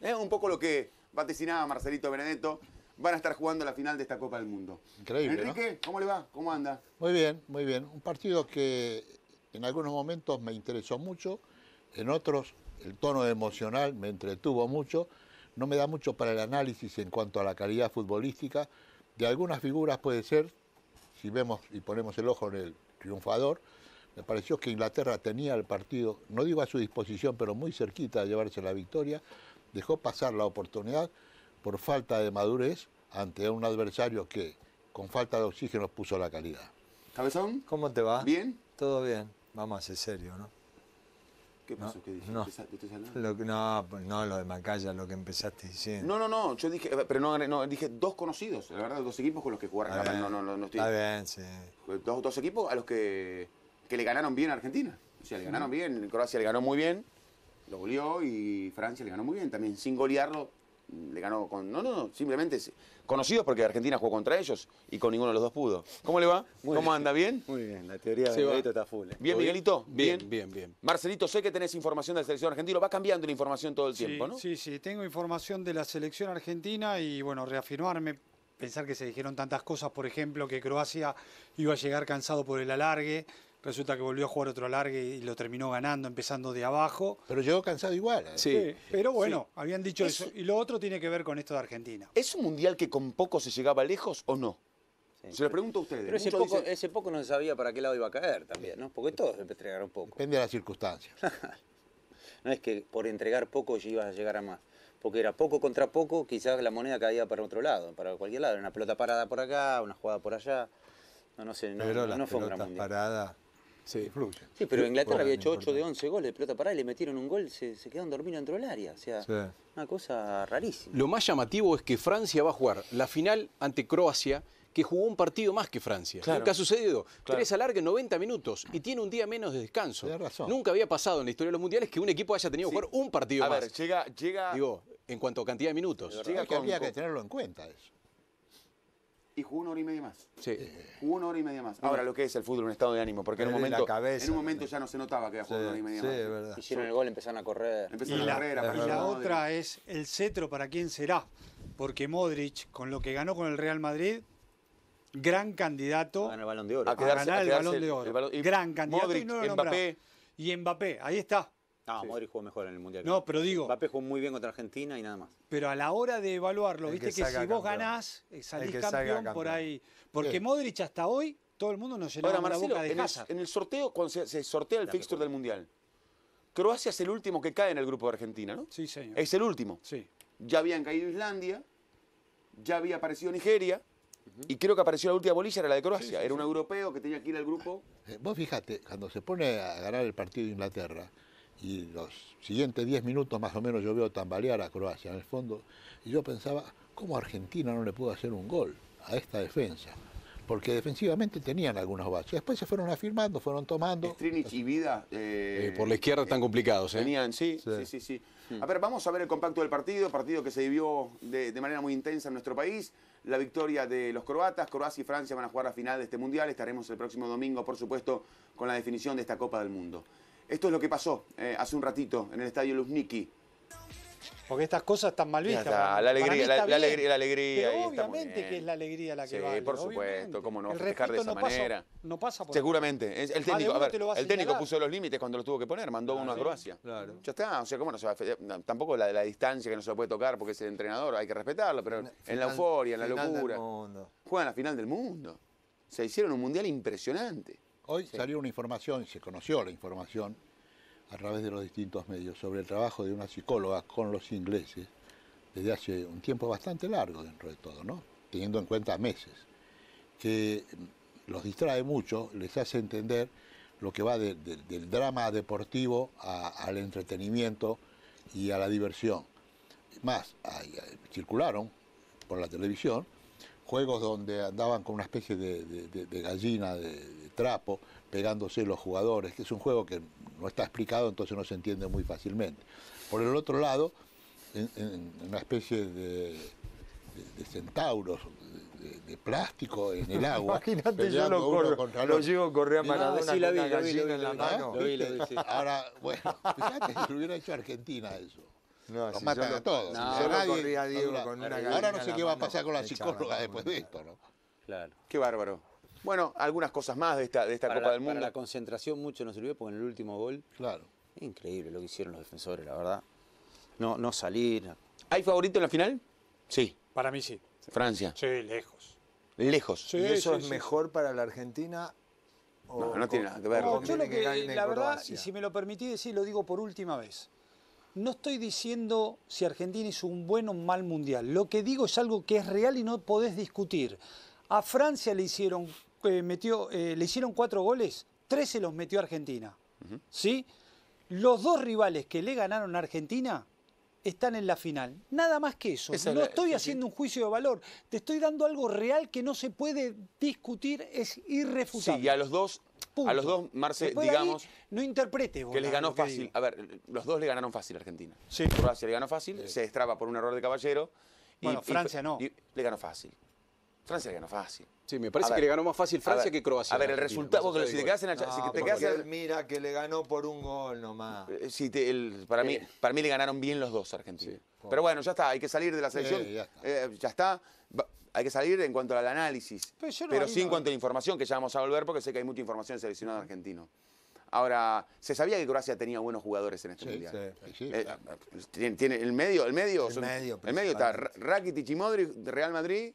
Es Un poco lo que vaticinaba Marcelito Benedetto. Van a estar jugando la final de esta Copa del Mundo. Increíble. Enrique, ¿cómo le va? ¿Cómo anda? Muy bien, muy bien. Un partido que en algunos momentos me interesó mucho, en otros el tono emocional me entretuvo mucho. No me da mucho para el análisis en cuanto a la calidad futbolística. De algunas figuras puede ser, si vemos y ponemos el ojo en el triunfador, me pareció que Inglaterra tenía el partido, no digo a su disposición, pero muy cerquita de llevarse la victoria dejó pasar la oportunidad por falta de madurez ante un adversario que con falta de oxígeno puso la calidad. ¿Cabezón? ¿Cómo te va? ¿Bien? Todo bien. Vamos a ser serio, ¿no? ¿Qué pasó? ¿Qué no. Lo, no, pues, no, lo de Macaya, lo que empezaste diciendo. No, no, no, yo dije, eh, no, dije dos conocidos, la verdad, dos equipos con los que jugaron. No, no, no, estoy. Está bien, sí. Dos, equipos a los que, que le ganaron bien a Argentina. sí le ganaron bien, Croacia le ganó muy bien lo goleó y Francia le ganó muy bien también, sin golearlo mm, le ganó con. No, no, no, simplemente conocidos porque Argentina jugó contra ellos y con ninguno de los dos pudo. ¿Cómo le va? ¿Cómo anda? ¿Bien? Muy bien, la teoría de Miguelito está full. ¿eh? ¿Bien, Miguelito? Bien, bien, bien, Marcelito, sé que tenés información de la selección argentina, va cambiando la información todo el tiempo, ¿no? Sí, sí, tengo información de la selección argentina y bueno, reafirmarme. Pensar que se dijeron tantas cosas, por ejemplo, que Croacia iba a llegar cansado por el alargue, Resulta que volvió a jugar otro alargue y lo terminó ganando, empezando de abajo. Pero llegó cansado igual. ¿eh? Sí. Pero bueno, habían dicho eso. Y lo otro tiene que ver con esto de Argentina. ¿Es un mundial que con poco se llegaba lejos o no? Se lo pregunto a ustedes. Pero ese poco, no se sabía para qué lado iba a caer también, ¿no? Porque todos entregaron poco. Depende de las circunstancias. no es que por entregar poco ibas a llegar a más. Porque era poco contra poco, quizás la moneda caía para otro lado, para cualquier lado. Era Una pelota parada por acá, una jugada por allá. No, no sé, no, no, fue un gran mundial. Sí, Sí, pero Inglaterra había hecho 8 de 11 goles de pelota parada y le metieron un gol, se, se quedaron dormidos dentro del área. O sea, una cosa rarísima. Lo más llamativo es que Francia va a jugar la final ante Croacia, que jugó un partido más que Francia. ¿Qué ha sucedido. Tres alargues 90 minutos y tiene un día menos de descanso. Nunca había pasado en la historia de los mundiales que un equipo haya tenido que jugar un partido más. A llega, llega. Digo, en cuanto a cantidad de minutos. Llega que había que tenerlo en cuenta eso y jugó una hora y media más. Sí. Jugó una hora y media más. Ahora, lo que es el fútbol, un estado de ánimo, porque en un momento, en un momento ya no se notaba que había jugado una hora y media más. Sí, verdad. Hicieron el gol, empezaron a correr. Empezaron la, a correr, Y la otra es el cetro para quién será. Porque Modric, con lo que ganó con el Real Madrid, gran candidato a ganar el balón de oro. A, el, gran candidato y no lo Mbappé. Y Mbappé, ahí está. No, ah, Modric jugó mejor en el Mundial. No, pero digo... Mbappé jugó muy bien contra Argentina y nada más. Pero a la hora de evaluarlo, viste que, si vos ganás, eh, salís campeón, por ahí. Porque Modric hasta hoy, todo el mundo nos llenó Ahora, la boca de en El, en el sorteo, cuando se, sortea el fixture del Mundial, Croacia es el último que cae en el grupo de Argentina, ¿no? Sí, señor. Es el último. Sí. Ya habían caído Islandia, ya había aparecido Nigeria, y creo que apareció la última bolilla, era la de Croacia. era un europeo que tenía que ir al grupo. Eh, vos fíjate, cuando se pone a ganar el partido de Inglaterra, y los siguientes 10 minutos más o menos yo veo tambalear a Croacia en el fondo y yo pensaba, ¿cómo Argentina no le pudo hacer un gol a esta defensa? Porque defensivamente tenían algunos baches. Después se fueron afirmando, fueron tomando. Strinich y Vida. Eh, eh, por la izquierda están eh, complicados, ¿eh? Tenían, sí, sí, sí. A ver, vamos a ver el compacto del partido, partido que se vivió de, de manera muy intensa en nuestro país la victoria de los croatas. Croacia y Francia van a jugar la final de este mundial. Estaremos el próximo domingo, por supuesto, con la definición de esta Copa del Mundo. Esto es lo que pasó eh, hace un ratito en el estadio Luzniki. Porque estas cosas están mal vistas. la, alegría, la, alegría, la, obviamente que es la alegría la que sí, por supuesto, cómo no, dejar de esa manera. no pasa por Seguramente. El, el técnico, el técnico puso los límites cuando los tuvo que poner, mandó ah, uno a Croacia. Claro. Ya está, o sea, cómo no se va Tampoco la, la, distancia que no se puede tocar porque es el entrenador, hay que respetarlo, pero en la euforia, en la locura. Juegan la final del mundo. Se hicieron un mundial impresionante. Hoy salió una información, se conoció la información a través de los distintos medios sobre el trabajo de una psicóloga con los ingleses desde hace un tiempo bastante largo dentro de todo, ¿no? Teniendo en cuenta meses, que los distrae mucho, les hace entender lo que va del drama deportivo al entretenimiento y a la diversión. Más, circularon por la televisión juegos donde andaban con una especie de, de gallina de trapo, pegándose los jugadores, que es un juego que no está explicado, entonces no se entiende muy fácilmente. Por el otro lado, una especie de, centauros, de, plástico en el agua. Imagínate, yo lo corro, lo llevo correr a Maradona la vi, en la mano. Ahora, bueno, fíjate si lo hubiera hecho Argentina eso. No, Nos matan a todos. ahora no sé qué va a pasar con la psicóloga después de esto, ¿no? Claro. Qué bárbaro. Bueno, algunas cosas más de esta, Copa del Mundo. la concentración mucho nos sirvió porque en el último gol. Claro. increíble lo que hicieron los defensores, la verdad. No, no salir. ¿Hay favorito en la final? Sí. Para mí sí. Francia. Sí, lejos. Lejos. ¿Y eso es mejor para la Argentina? no, no tiene nada que ver. yo lo que, la verdad, y si me lo permitís decir, lo digo por última vez. No estoy diciendo si Argentina hizo un buen o mal mundial. Lo que digo es algo que es real y no podés discutir. A Francia le hicieron eh, metió, eh, le hicieron cuatro goles, tres se los metió Argentina. Los dos rivales que le ganaron a Argentina están en la final. Nada más que eso. no estoy haciendo un juicio de valor. Te estoy dando algo real que no se puede discutir, es irrefutable. Sí, y a los dos, a los dos, Marce, digamos. no interprete Que les ganó fácil. A ver, los dos le ganaron fácil a Argentina. Sí. Croacia le ganó fácil, se destraba por un error de caballero. Bueno, Francia no. le ganó fácil. Francia le ganó fácil. Sí, me parece que le ganó más fácil Francia que Croacia. A ver, el resultado, si te quedas en la Mira, que le ganó por un gol nomás. Eh, eh, para, eh, mí, para mí le ganaron bien los dos Argentina. Pero bueno, ya está, hay que salir de la selección. ya está. hay que salir en cuanto al análisis, pero, sin sí en cuanto a la información, que ya vamos a volver porque sé que hay mucha información en seleccionado argentino. Ahora, se sabía que Croacia tenía buenos jugadores en este mundial. Sí, tiene, el medio, el medio, el medio, el medio está Rakitic y Modric de Real Madrid,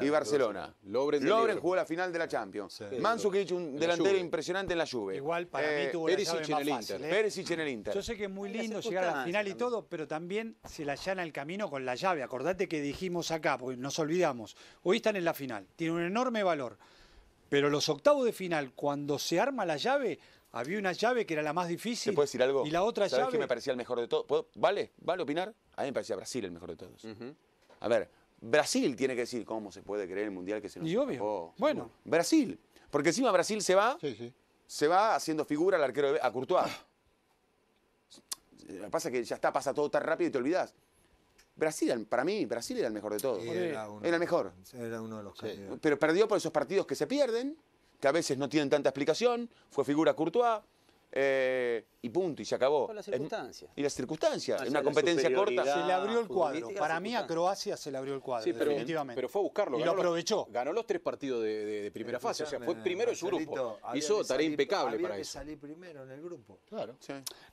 y Barcelona. Lobren, jugó la final de la Champions. ha hecho un delantero impresionante en la lluvia Igual para mí eh, tuvo la llave más en el Inter. Eh. en el Inter. Yo sé que es muy lindo llegar a la final y todo, pero también se la llana el camino con la llave. Acordate que dijimos acá, porque nos olvidamos. Hoy están en la final. Tiene un enorme valor. Pero los octavos de final, cuando se arma la llave, había una llave que era la más difícil. ¿Te puedes decir algo? Y la otra llave. que me parecía el mejor de todos? ¿Vale? ¿Vale opinar? A mí me parecía Brasil el mejor de todos. A ver, Brasil tiene que decir cómo se puede creer el mundial que se nos y obvio. Bueno. Brasil. Porque encima Brasil se va, se va haciendo figura al arquero de, a Courtois. Lo que pasa es que ya está, pasa todo tan rápido y te olvidas. Brasil, para mí, Brasil era el mejor de todos. era, el mejor. Era uno de los Pero perdió por esos partidos que se pierden, que a veces no tienen tanta explicación. Fue figura Courtois. Eh, y punto, y se acabó. Por las circunstancias. y las circunstancias. en una competencia corta. Se le abrió el cuadro. Para mí a Croacia se le abrió el cuadro, sí, pero, definitivamente. Pero fue a buscarlo. y lo aprovechó. ganó los tres partidos de, primera fase. O sea, fue primero en su grupo. Hizo tarea impecable para eso. salir primero en el grupo. Claro.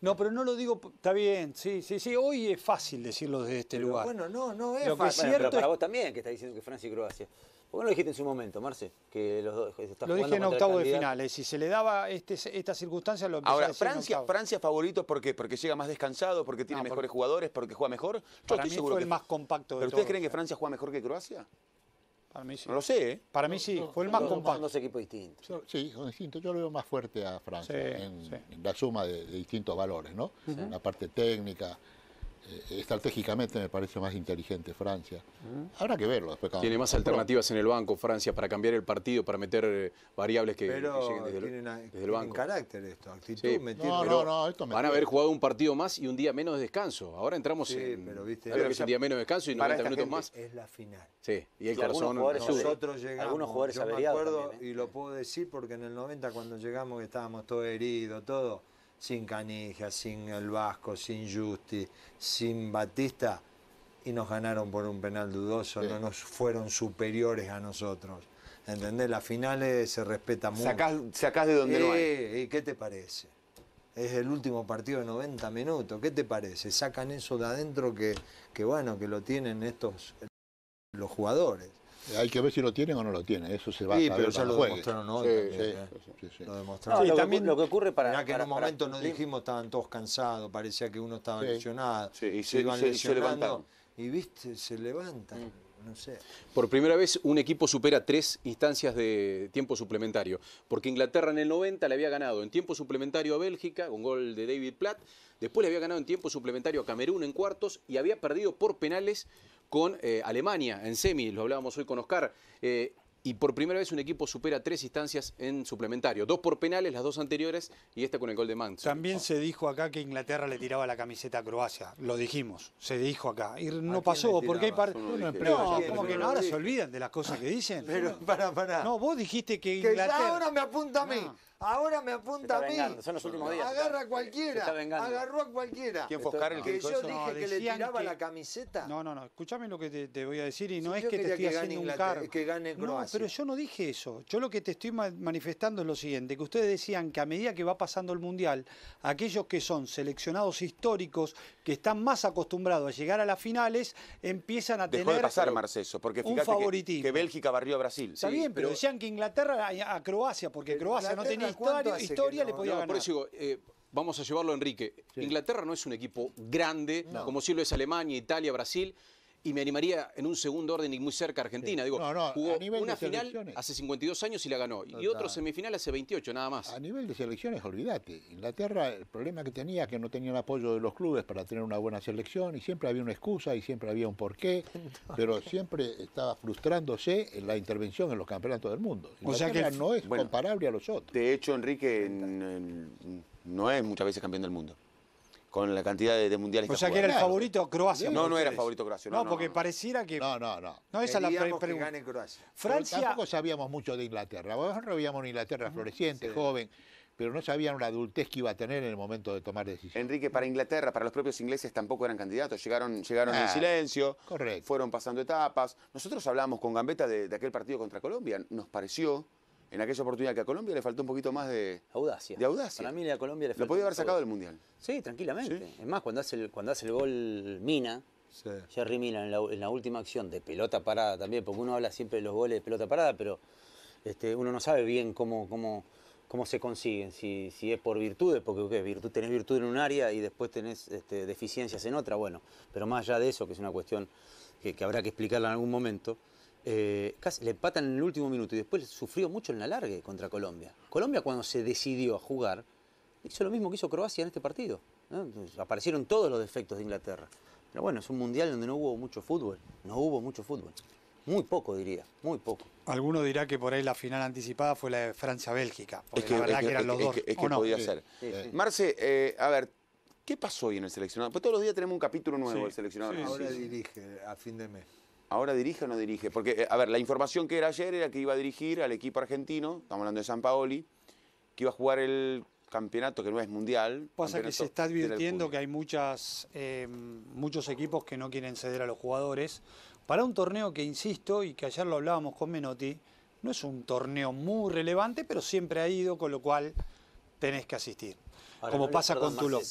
No, pero no lo digo... Está bien, sí, sí, sí. Hoy es fácil decirlo desde este lugar. Bueno, no, no es lo cierto para vos también, que está diciendo que Francia y Croacia. ¿Por no lo dijiste en su momento, Marce? Que los dos Lo dije en octavo de finales. Si se le daba este, esta circunstancia, lo Ahora, a Francia, Francia favorito, ¿por qué? Porque llega más descansado, porque tiene ah, mejores jugadores, porque juega mejor. Yo Para fue el más compacto de ¿Pero ustedes creen que Francia juega mejor que Croacia? Para mí sí. No lo sé, ¿eh? Para mí sí, fue el más compacto. Dos equipos distintos. sí, son distintos. Yo lo veo más fuerte a Francia en, la suma de, distintos valores, ¿no? En la parte técnica, eh, estratégicamente me parece más inteligente Francia. Mm. Habrá que verlo después. Tiene más alternativas en el banco Francia para cambiar el partido, para meter eh, variables que, pero tienen, banco. carácter esto, actitud, Van a haber jugado un partido más y un día menos de descanso. Ahora entramos sí, en pero, viste, un día menos de descanso y 90 minutos más. Es la final. Sí, y el jugadores Nosotros llegamos, algunos jugadores yo me acuerdo, ¿eh? y lo puedo decir porque en el 90 cuando llegamos estábamos todos heridos, todo sin Canija, sin el Vasco, sin Justi, sin Batista, y nos ganaron por un penal dudoso, no nos fueron superiores a nosotros. ¿Entendés? Las finales se respeta mucho. Sacás, de donde no hay. Eh, ¿Y qué te parece? Es el último partido de 90 minutos. ¿Qué te parece? Sacan eso de adentro que, que bueno, que lo tienen estos los jugadores. Hay que ver si lo tienen o no lo tienen, eso se va a saber pero ya lo demostraron hoy. Lo que ocurre para... Ya que en un momento no dijimos, estaban todos cansados, parecía que uno estaba lesionado. y se, iban lesionando. y viste, se levanta. Mm. No sé. Por primera vez un equipo supera tres instancias de tiempo suplementario, porque Inglaterra en el 90 le había ganado en tiempo suplementario a Bélgica, un gol de David Platt, después le había ganado en tiempo suplementario a Camerún en cuartos y había perdido por penales con eh, Alemania en semi, lo hablábamos hoy con Oscar. Eh, y por primera vez un equipo supera tres instancias en suplementario. Dos por penales, las dos anteriores, y esta con el gol de Manso. También ah. se dijo acá que Inglaterra le tiraba la camiseta a Croacia. Lo dijimos, se dijo acá. Y no pasó, porque hay partidos... como que no, ahora se olvidan de las cosas que dicen. Pero, para, para. No, vos dijiste que Inglaterra... Que ahora me apunta a mí. Ahora me apunta a mí. Agarra a cualquiera. Agarró a cualquiera. ¿Quién fue el que, yo dije que le tiraba la camiseta? No, no, no. Escúchame lo que te, voy a decir y no es que te estoy haciendo un cargo. No, pero yo no dije eso. Yo lo que te estoy manifestando es lo siguiente, que ustedes decían que a medida que va pasando el Mundial, aquellos que son seleccionados históricos, que están más acostumbrados a llegar a las finales, empiezan a Dejó tener de pasar, Marceso, porque fíjate que, que, Bélgica barrió a Brasil. Está bien, pero, decían que Inglaterra eh, a, Croacia, porque Croacia no tenía historia, le Por eso eh, vamos a llevarlo a Enrique. Inglaterra no es un equipo grande, como si lo es Alemania, Italia, Brasil y me animaría en un segundo orden y muy cerca Argentina. Digo, no, no, jugó una final hace 52 años y la ganó, y otro semifinal hace 28, nada más. A nivel de selecciones, olvídate. Inglaterra, el problema que tenía que no tenía el apoyo de los clubes para tener una buena selección, y siempre había una excusa y siempre había un porqué, pero siempre estaba frustrándose en la intervención en los campeonatos del mundo. o sea que no es comparable a los otros. De hecho, Enrique no es muchas veces campeón del mundo con la cantidad de, mundiales o O sea que era el favorito Croacia. No, no era favorito Croacia. No, porque pareciera que. No, no, no. No, esa la pregunta. Gane Croacia. Francia. tampoco sabíamos mucho de Inglaterra. Nosotros sabíamos una Inglaterra floreciente, joven, pero no sabían la adultez que iba a tener en el momento de tomar decisiones. Enrique, para Inglaterra, para los propios ingleses tampoco eran candidatos. Llegaron, llegaron en ah, silencio. Correcto. Fueron pasando etapas. Nosotros hablamos con Gambetta de aquel partido contra Colombia. Nos pareció en aquella oportunidad que a Colombia le faltó un poquito más de audacia. De audacia. Para mí a Colombia le faltó. Lo podía haber sacado del mundial. Sí, tranquilamente. Es más, cuando hace el, cuando hace el gol Mina, Jerry Mina en la, última acción de pelota parada también, porque uno habla siempre de los goles de pelota parada, pero este, uno no sabe bien cómo, cómo, se consiguen, si, es por virtudes, porque Virtud, tenés virtud en un área y después tenés este, deficiencias en otra, bueno, pero más allá de eso, que es una cuestión que habrá que explicarla en algún momento eh, le empatan en el último minuto y después sufrió mucho en la largue contra Colombia. Colombia cuando se decidió a jugar, hizo lo mismo que hizo Croacia en este partido. Aparecieron todos los defectos de Inglaterra. Pero bueno, es un mundial donde no hubo mucho fútbol, no hubo mucho fútbol. Muy poco diría, muy poco. Alguno dirá que por ahí la final anticipada fue la de Francia-Bélgica, es que, la verdad que, eran los dos. Que, es no? podía ser. Eh, Marce, eh, a ver, ¿qué pasó hoy en el seleccionado? Pues todos los días tenemos un capítulo nuevo del seleccionado. Ahora dirige a fin de mes. ¿Ahora dirige o no dirige? Porque, eh, a ver, la información que era ayer era que iba a dirigir al equipo argentino, estamos hablando de San Paoli, que iba a jugar el campeonato que no es mundial. Pasa que se está advirtiendo que hay eh, muchos equipos que no quieren ceder a los jugadores para un torneo que, insisto, y que ayer lo hablábamos con Menotti, no es un torneo muy relevante, pero siempre ha ido, con lo cual tenés que asistir. Como pasa con Tulón.